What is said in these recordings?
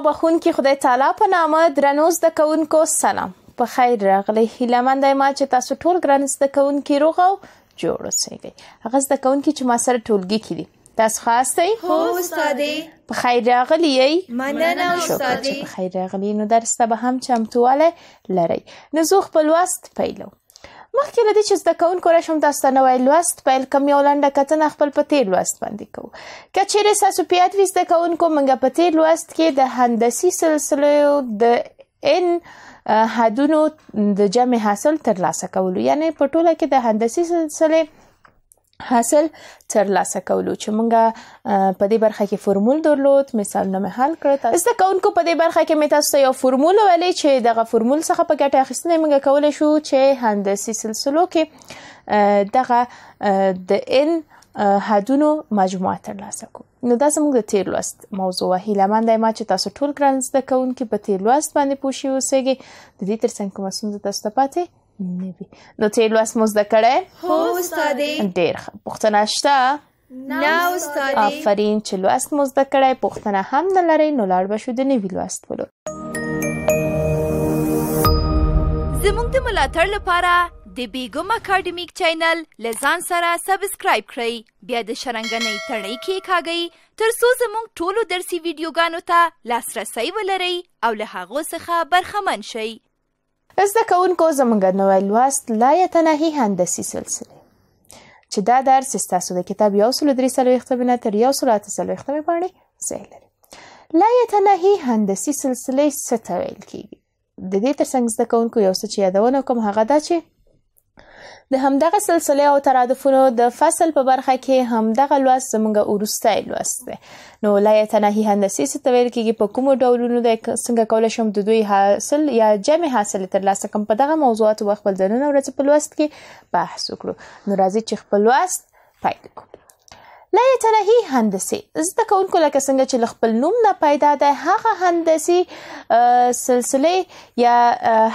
او بخون کې خدای تعالی په نامه درنو زده کوونکو سلام په خیر راغلی هیله مند ما چې تاسو ټول ګران زده کوونکي روغ او جوړ اوسئ هغه زده کوونکي چې ما سره ټولګي کې دي تاسو خاصه هو استادې په خیر راغلی یې مننه استادې په خیر راغلی نو درس ته به هم چمتواله لرئ نو زه خپل وست پیلو مخکې له دې چې زده کوونکو راشم تاسو ته نوې لوست پیل کوم یو لنډه کتنه خپل په تیر لوست باندې کوو که چیرې تاسو پیات وي زده کوونکو موږ په تیر لوست کې د هندسي سلسلو د ان حدونو د جمع حاصل ترلاسه کولو یعنی په ټوله کې د هندسي سلسله حاصل تر لاسه کولو چې مونږه په دې برخه کې فرمول درلود مثالونه مې حل کړ تاسو زده کوونکو په دې برخه کې مې تاسو یو فرمول ولې چې دغه فرمول څخه په ګټه اخیستنه مونږه کولای شو چې هندسي سلسلو کې دغه د ان حدونو مجموعه تر لاسه کو نو دا زموږ د تیر لوست موضوع هیله مند ما چې تاسو ټول ګران زده کوونکي په تیر لوست باندې پوښیو سګي د دې ترڅنګ کوم څه تاسو ته پاتې نه وي نو ته لوست مو زده کړې هو استادې ډېر ښه پوښتنه شته نه استادې آفرین چې لوست مو زده کړې پوښتنه هم نه لري نو لاړ به شو د نوي لوست ولو زموږ د ملاتړ لپاره د بیګم اکیډمیک چینل لزان سره سبسکرایب کړئ بیا د شرنګنې تړۍ کې کاږئ ترڅو زموږ ټولو درسي ویډیوګانو ته لاسرسی ولرئ او له هغو څخه برخمن شئ زده کوونکو زمونږ نوی لوست لا یتناهي هندسي سلسله چې دا درس ستاسو د کتاب یو سل درې سل وختونه تر یو سل اته سل وختونه باندې ځای لري لا یتناهي هندسي سلسله څه ته ویل کیږي د دې ترڅنګ زده کوونکو یو څه چې یادونه کوم هغه دا چې د همدغه سلسله او ترادفونو د فصل په برخه کې همدغه لوست زموږ وروستی لوست دی نو لایته نهي هندسي څه ویل کېږي په کومو ډولونو د څنګه کولای شم د دوی حاصل یا جمع حاصل تر لاسه کم په دغه موضوعات او خپل د نن ورځې په لوست کې بحث وکړو نو راځي چې خپل لوست پای کړو لایته نهي هندسي زده کوونکو لکه څنګه چې خپل نوم نه پیدا ده هغه هندسي سلسله یا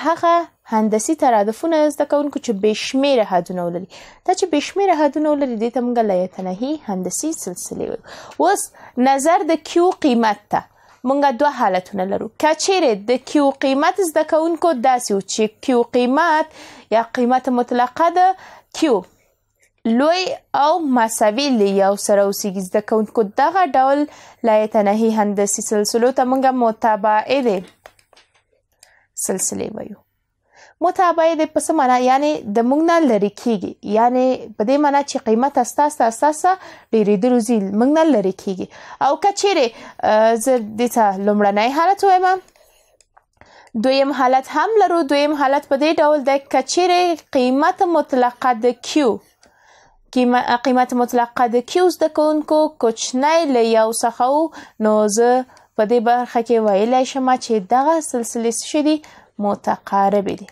هغه هندسي ترادفونه زده کوونکو چې بې شمیره حدونه ولري دا چې بې شمیره حدونه ولري دې ته موږ لایتنهي هندسي سلسله وایو اوس نظر د کیو قیمت ته مونږ دوه حالتونه لرو کچیرې د کیو قیمت زده کوونکو داسې و چې کیو قیمت یا قیمت مطلقه ده کیو لوی او مساوي لی یو سره اوسیږي زده کوونکو دغه ډول لایتنهي هندسي سلسلو ته موږ متباعدې سلسلې وایو متباعد په څه معنا یعنی د موږ نه لری کیږي یعنی په دې معنا چې قیمت اساس اساس ډېرې دروزي موږ نه لری کیږي او کچېره زه د تا لمړنۍ حالت وایم دویم حالت هم لرو دویم حالت په دې ډول د کچېره قیمت مطلقه د کیو قیمت مطلقه د کیوز د کونکو کوچنۍ له یو څخه نو زه په دې برخه کې ویلای شم چې دغه سلسله شدي متقاربه دي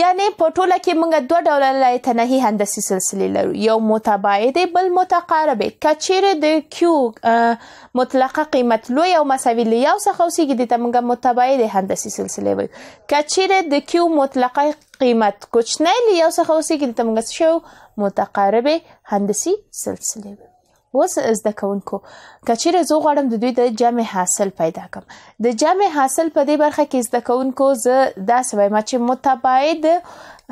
یعنی په ټوله کې موږ دوه ډوله لایتنهي هندسي سلسله لرو یو متباعد بل متقارب کچیر د کیو مطلقه قیمت لوی او مساوي له یو څخه اوسېږي د موږ متباعد هندسي سلسله وایو کچیر د کیو مطلقه قیمت کوچنی له یو څخه اوسېږي د موږ شو متقارب هندسي سلسله وایو اوس زده کوونکو کچیر زه غواړم د دوی د جمع حاصل پیدا کم د جمع حاصل په دې برخه کې زده کوونکو زه داسې وایم چې متباعد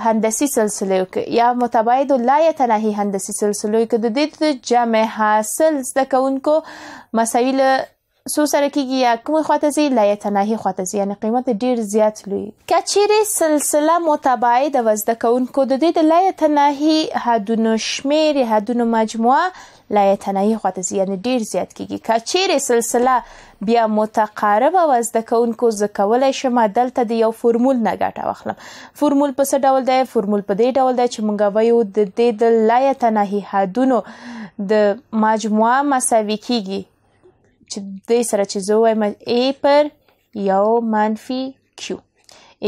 هندسي سلسله کې یا متباعد لا یتناهي هندسي سلسله کې د دې د جمع حاصل زده کوونکو مسایل سو سره کېږي یا کوم خواته زی لا یتناهي خواته زی یعنی قیمت ډیر زیات لوی کچیر سلسله متباعد وزده کوونکو د دې د لا یتناهي حدونو شمیر حدونو مجموعه له یتنایي خواته یعنی ډیر زیات کیږي که چیرې سلسله بیا متقاربه و زده کوونکو زده کولی شم دلته د یو فورمول نه ګټه واخلم فورمول په څه ډول دی فورمول په دې ډول دی چې مونږ وایو د دې د لا یتناهي حدونو د مجموعه مساوي کیږي چې دې سره چې زه وایم A پر یو منفي Q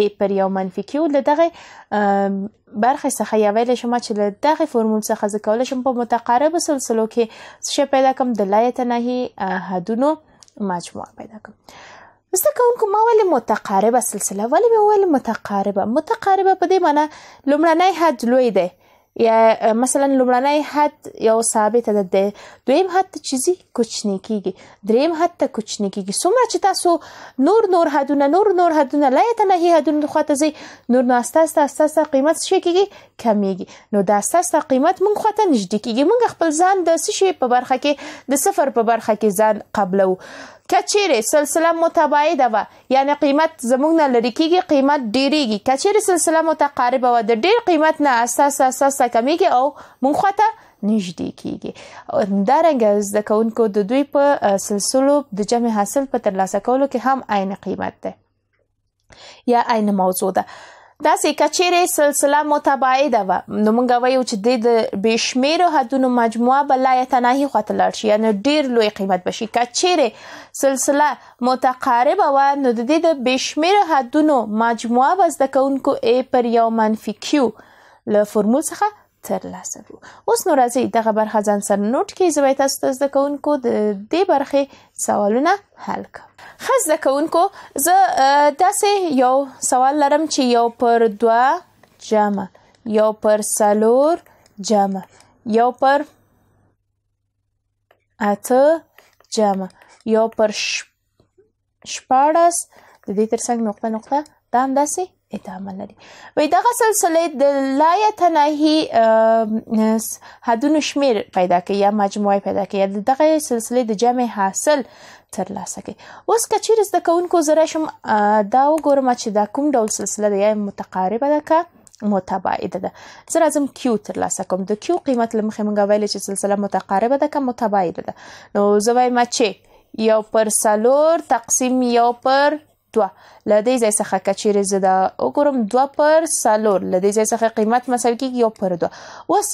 A پر یو منفي Q له دغه برخې څخه یا ویل شم چې له دغه فورمول څخه زه کولی شم په متقاربه سلسلو کې څه شی پیدا کړم د لایتناهي حدونو مجموعه پیدا کړم زده کوونکو ما ولې متقاربه سلسله ولې مې ولې متقاربه متقاربه په دې معنی لومړنی حد لوی دی یا مثلا لومړنی حد یو ثابت عدد دی دویم حد ته چیزی کوچنی کیږي دریم حد ته کوچنی کیږي څومره چې تاسو نور نور حدونه نور نور حدونه لا ته نه حدونه خواته ځي نور نو استه استه استه قیمت شي کیږي کمیږي نو د استه استه قیمت مونږ خواته نږدې کیږي مونږ خپل ځان د څه شي په برخه کې د صفر په برخه کې ځان قبلو کچېرې سلسله متباعده وه یعنی قیمت زموږ نه لري کېږي قیمت ډېرېږي کچېرې سلسله متقاربه وه د ډېر قیمت نه اساسه اساسه کمیږي او مونږ خواته نږدې کیږي همدارنګه زده کوونکو د دوی په سلسلو د جمع حاصل په ترلاسه کولو کې هم عین قیمت ده یا عین موضوع ده دا سې کچېره سلسله متباعده و نو مونږ وایو چې د بشمیرو حدونو مجموعه بلای تناهي خواته لاړ شي یعنی ډیر لوی قیمت بشي کچېره سلسله متقاربه و نو د دې د بشمیرو حدونو مجموعه بس د کونکو a پر یو منفي q له فرمول څخه تر لاسه وو اوس نو راځي د خبر خزان سر نوٹ کې زوی تاسو ته زده کوونکو د دې برخې سوالونه حل کوم خاص زده کوونکو زه داسې یو سوال لرم چې یو پر دوه جمع یو پر سلور جمع یو پر اته جمع یو پر شپاړس د دې ترڅنګ نقطه نقطه دا هم داسې ادامه لري وای دغه سلسله د لایتناهي حدونو شمیر پیدا کوي یا مجموعه پیدا کوي دغه سلسله د جمع حاصل تر لاسه کوي اوس که چیرې زده کوونکو زه شم دا وګورم چې دا کوم ډول سلسله ده یا متقاربه ده که متباعده ده زه راځم کیو تر لاسه کوم د کیو قیمت له مخې مونږ ویلې چې سلسله متقاربه ده که متباعده ده نو زه وایم چې یو پر څلور تقسیم یو پر دوه ل دې ځای څخه کچېرې زه دا وګورم دوه پر څلور ل دې ځای څخه قیمت مساوي کېږي یو پر دوه اوس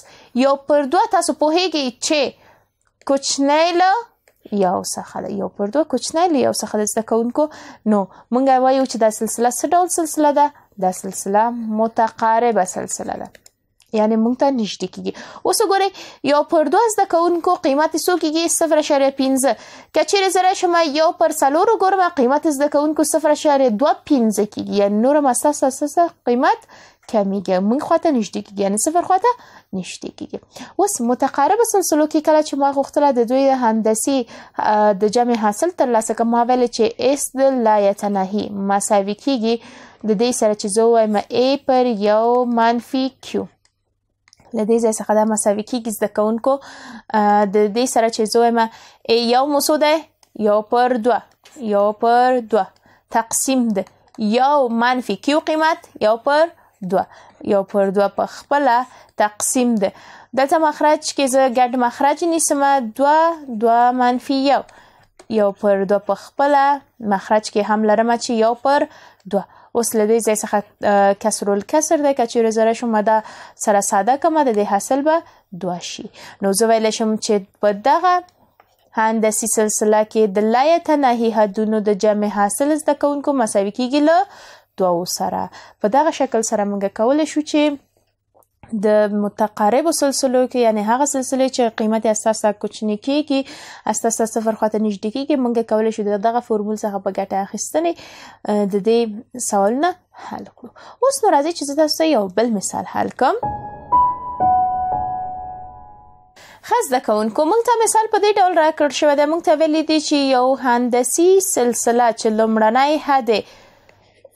یو پر دوه تاسو پوهیږئ چې کوچنی له یو څخه له یو پر دوه کوچنی له یو څخه د زده کوونکو نو موږ وایو چې دا سلسله څه ډول سلسله ده دا سلسله متقاربه سلسله ده یعنی مونږ ته نږدې کیږي اوس وګورئ یو پر دوه زده کوونکو قیمت څو کیږي 0.5 که چیرې زه راشم یو پر څلور وګورم قیمت زده کوونکو 0.25 کیږي یعنی نور مسته سسه قیمت کمیږي مونږ خواته نږدې کیږي یعنی صفر خواته نږدې کیږي اوس متقارب سلسلو کې کله چې ما غوښتله د دوی د هندسي د جمع حاصل تر لاسه کوم ما ویل چې اس د لا یتناهي مساوي کیږي د دې سره چې زه وایم a پر یو منفي q له دې ځای څخه دا مساوي کیږي زده کوونکو د دې سره چې زوی ما یو موسو ده یو پر دوه یو پر دوه تقسیم ده یو منفی کیو قیمت یو پر دوه یو پر دوه په خپله تقسیم ده دلته مخرج کې زه ګډ مخرج نیسم دوه دوه منفی یو یو پر دوه په خپل مخرج کې هم لرمه چې یو پر دوه اوس لدې ځای څخه کسر الکسر د کچیر زره شوم ده سره ساده کوم د حاصل به دوه شي نو زه ویل شم چې په دغه هندسي سلسله کې د لایته نهي حدونو د جمع حاصل زده کوونکو مساوي کیږي له دوه سره په دغه شکل سره موږ کولای شو چې د متقارب سلسلو کې یعنی هغه سلسله چې قیمت یې اساسا کوچنی کیږي اساسا صفر خواته نږدې کیږي موږ کولای شو دغه فورمول څخه په ګټه اخیستنې د دې سوالونه حل کړو اوس نو راځي چې تاسو یو بل مثال حل کوم خزده کوونکو موږ ته مثال په دې ډول راکړ شوی دی موږ ته ویلي دي چې یو هندسي سلسله چې لومړنی حد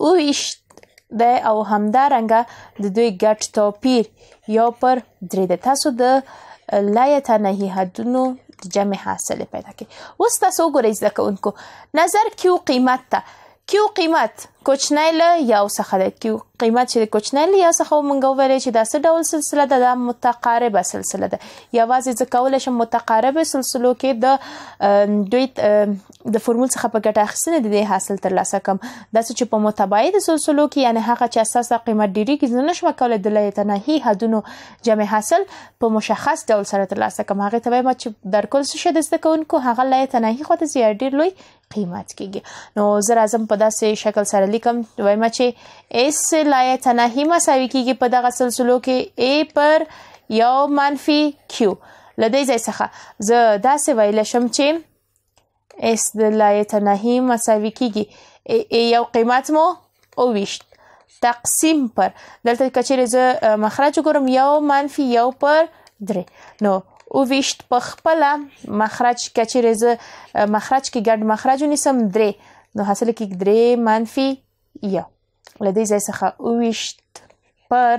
او دی او همدارنګه د دوی ګډ توپیر یو پر درې د تاسو د لایتنهي حدونو د جمع حاصل پیدا کی اوس تاسو ګورئ ځکه انکو نظر کیو قیمت ته کیو قیمت کوچنۍ له یو څخه د قیمت چې د کوچنۍ له یو څخه مونږ ویلې چې دا څه ډول سلسله ده دا متقاربه سلسله ده یوازې ځکه کولای شم متقاربه سلسلو کې د دوی د فورمول څخه په ګټه اخیستنه د دې حاصل ترلاسه کم دا چې په متباعد سلسلو کې یعنی هغه چې اساسه قیمت ډیری کې نه شم کولای د لایتناهي حدونو جمع حاصل په مشخص ډول سره ترلاسه کم هغه ته ما چې در کل څه شد زده کوونکو هغه لایتناهي خو ته زیات ډیر لوی قیمت کېږي نو زه راځم په داسې شکل سره لیکم وایم چې اس لا تناهی مساوي کیږي په دغه سلسلو کې ا پر یو منفي کیو لدې ځای څخه زه داسې ویل شم چې اس د لا تناهی مساوي کیږي یو قیمت مو او ویشت تقسیم پر دلته کچېره زه مخرج ګورم یو منفي یو پر درې نو او ویشت په خپل مخرج کچېره زه مخرج کې ګډ مخرج ونیسم درې نو حاصل کې درې منفي یا له دې ځای څخه اوشت پر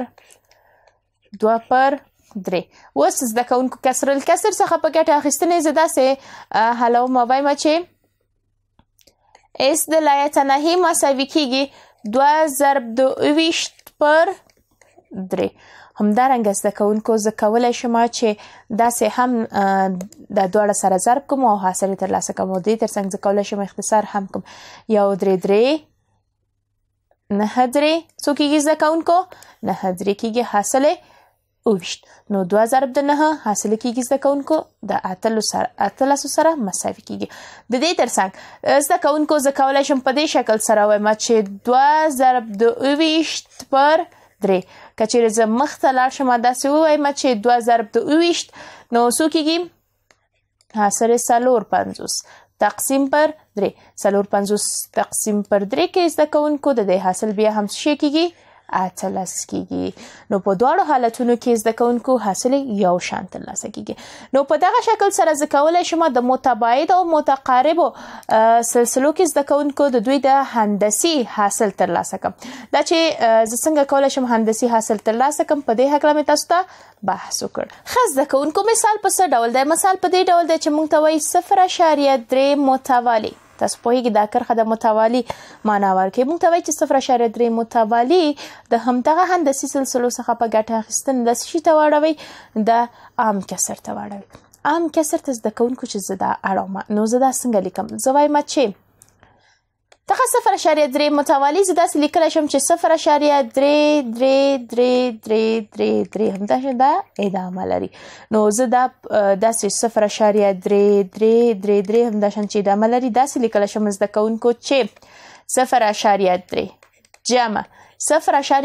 دوه پر درې اوس زده کوونکو کسر الکسر څخه په ګټه اخیستنې زده سه هلو موبایل مچه اس د لایتنهي مساوي کیږي 2 ضرب 2 پر 3 همدارنګه زده کوونکو زه کولای شم چې داسې هم د دواړه سره ضرب کوم او حاصل تر لاسه کوم د تر څنګه زه کولای شم اختصار هم کوم یو درې درې نه درې څو کیږي زده کوونکو نه درې کیږي حاصله اوشت نو دوه ضرب د نه حاصل کیږي زده کوونکو د اتلو سره اتلسو سره مساوي کیږي د دې ترڅنګ زده کوونکو زه کولای شم په دې شکل سره وایم چې دوه ضرب د اوشت پر درې کچیر زه مخ ته لاړ شم داسې ووایم چې دوه ضرب د اوویشت نو څو کېږي ها سره څلور پنځوس تقسیم پر درې څلور پنځوس تقسیم پر درې کې زده کوونکو د دې حاصل بیا هم څه کېږي اتلس کیږي نو په دواړو حالتونو کې زده کوونکو حاصل یو شان ترلاسه کیږي نو په دغه شکل سره ځکولای شم د متباعد او متقارب سلسلو کې زده کوونکو د دوی د هندسي حاصل ترلاسه کوم دا چې څنګه کولای شم هندسي حاصل ترلاسه کوم په دې حق لمه تاسو ته بحث وکړ خاص ځکه انکو مثال په څه ډول دی مثال په دې ډول دی چې مونږ ته وایي 0.3 متوالي تاسو پوهیږئ دا کرخه د متوالي معنا ورکوي موږ ته وایي چې 0.3 متوالي د همدغه هندسي سلسلو څخه په ګټه اخیستن د شي ته واړوي د عام کسر ته واړوي عام کسر ته زده کوونکو چې زده اړه نو زده څنګه لیکم زوای ما چې دغه 0.3 متوالي زه داسې لیکلی شم چې 0.33333 همدا شان دا ادامه لري نو زه دا داسې 0.3333 همدا شان چې ادامه لري داسې لیکلی شم زده کوونکو چې 0.3 جمع 0.03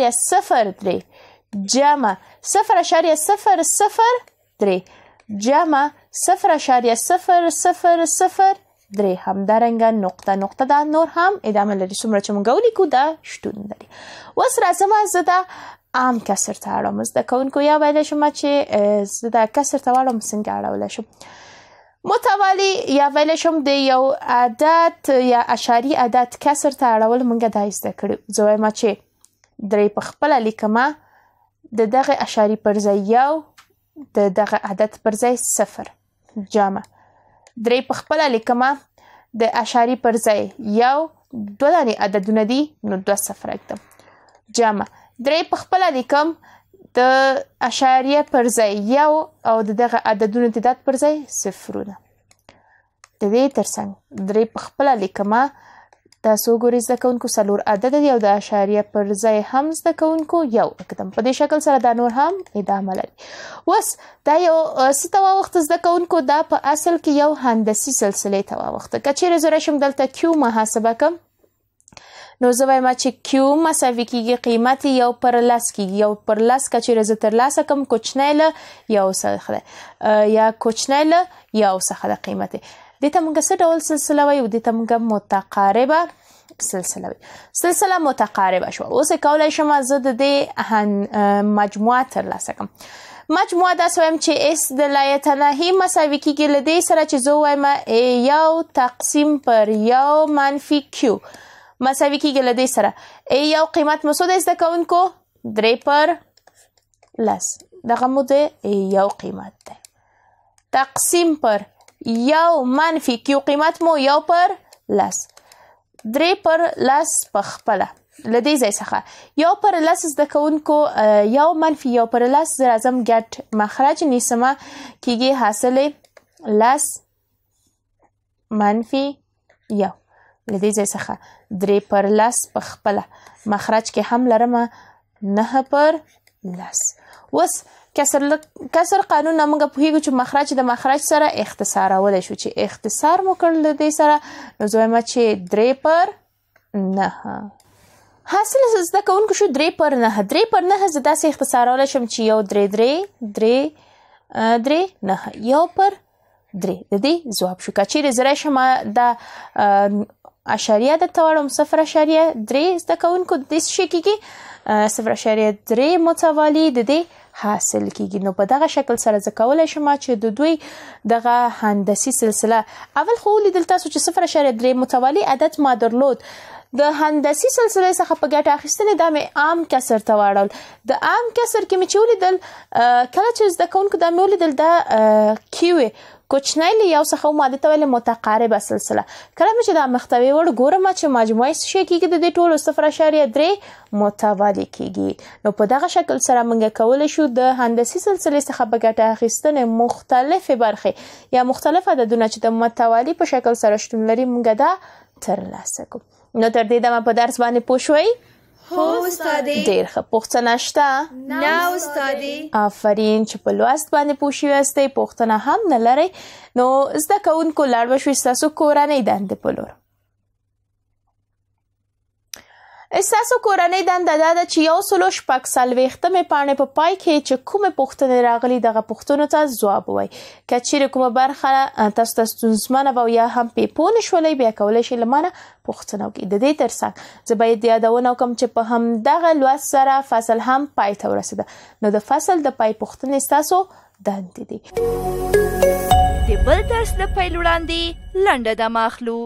جمع 0.003 جمع 0.0003 درې همدارنګه نقطه نقطه دا نور هم ادامه لري څومره چې موږ ولیکو دا شتون لري اوس راځم زه دا عام کسر ته اړوم زده کوونکو یا باید شما چې زه دا کسر ته واړم څنګه اړولی شم متوالی یا ویلی شم د یو عدد یا اشاري عدد کسر ته اړول موږ دا زده کړو زه وایم چې درې په خپله لیکمه د دغه اشاري پر ځای یو د دغه عدد پر ځای صفر جامه درې په خپل لیکمه د اشاری پر ځای یو دوه دانی عددونه دي نو دوه صفر اکتم جمع درې په خپل لیکم د اشاریه پر ځای یو او دغه عددونو تعداد پر ځای صفرونه د دې ترڅنګ درې په خپل لیکمه تاسو ګورئ زده کوونکو څلور عدد دی او د اشاریه پر ځای هم زده کوونکو یو اقدم په دې شکل سره دا نور هم ادامه لري وس دا یو ستوا وخت زده کوونکو دا په اصل کې یو هندسي سلسله توا وخت کچېره زره شم دلته کیو محاسبه کوم نو زه وایم چې کیو مساوي کیږي قیمت یو پر لس کیږي یو پر لس کچې رز تر لاسه کم کوچنیله یو څخه یا کوچنیله یو څخه د قیمت د تمګه سره ډول سلسله وي د تمګه متقاربه سلسله وي سلسله متقاربه شو اوس کولای شم زه د دې مجموعه تر لاسه کوم مجموعه دا سویم چې اس د لایتناهي مساوي کیږي له دې سره چې زه وایم یو تقسیم پر یو منفي کیو مساوي کیږي له دې سره یو قیمت مو څه د زده کوونکو درې پر لس دغه مو د یو قیمت دی تقسیم پر یو منفي کیو قیمت مو یو پر لس درې پر لس په خپله له دې ځای څخه یو پر لس زده کوونکو یو منفي یو پر لس زه راځم ګډ مخرج نیسمه کیږي حاصلې لس منفي یو له دې ځای څخه درې پر لس په خپله مخرج کې هم لرمه نه پر لس اوس کسر ل... کسر قانون موږ په هیګو چې مخرج د مخرج سره اختصارول شو چې اختصار مو کړل د سره نو زما چې درې پر نه حاصل زده کوونکو شو درې پر نه درې پر نه زه داسې اختصارول شم چې یو درې درې درې درې نه یو پر درې د دې ځواب شو کچېرې زره شم د اعشاریه د تورم صفر اعشاریه درې زده کوونکو د دې شي کېږي صفر اعشاریه درې متوالي د دې حاصل کېږي نو په دغه شکل سره زه کولی شم چې د دوی دغه هندسي سلسله اول خو لیدل تاسو چې صفر اعشاریه درې متوالي عدد ما درلود د هندسي سلسله څخه په ګټه اخیستنې د عام کسر ته واړول د عام کسر کې مې چې ولیدل کله چې زده کوونکو دا مې ولیدل دا کیوي کوچنی له یو څخه ماده ته ویل متقاربه سلسله کله چې دا محتوی وړ ګورم چې مجموعي شی کېږي د ټولو 0.3 متوالي کېږي نو په دغه شکل سره موږ کولای شو د هندسي سلسله څخه په ګټه اخیستنې مختلفه برخې یا مختلف عددونه چې د متوالي په شکل سره شتون لري موږ دا ترلاسه کوو نو تر دې دمه په درس باندې پوښوي هو استاد ډیر ښه پوښتنه شته نه استاد آفرین چې په لوست باندې پوښي واستي پوښتنه هم نه لري نو زده کوونکو لاړ وشو تاسو کورانه دند په لور اساسو کورنۍ دنده دا ده چې یو سلو شپږ څلوېښتمې پاڼې په پا پای کې چې کومې پوښتنې راغلي دغه پوښتنو ته ځواب ووایي که چیرې کومه برخه تاسو ته ستونزمنه وه یا هم پې پوه نه شولئ بیا کولی شئ له مانه پوښتنه وکړئ د دې تر څنګ زه باید یادونه وکړم چې په همدغه لوست سره فصل هم پای ته ورسېده نو د فصل د پای پوښتنې ستاسو دندې دي د بل درس د پیل وړاندې لنډه دمه اخلو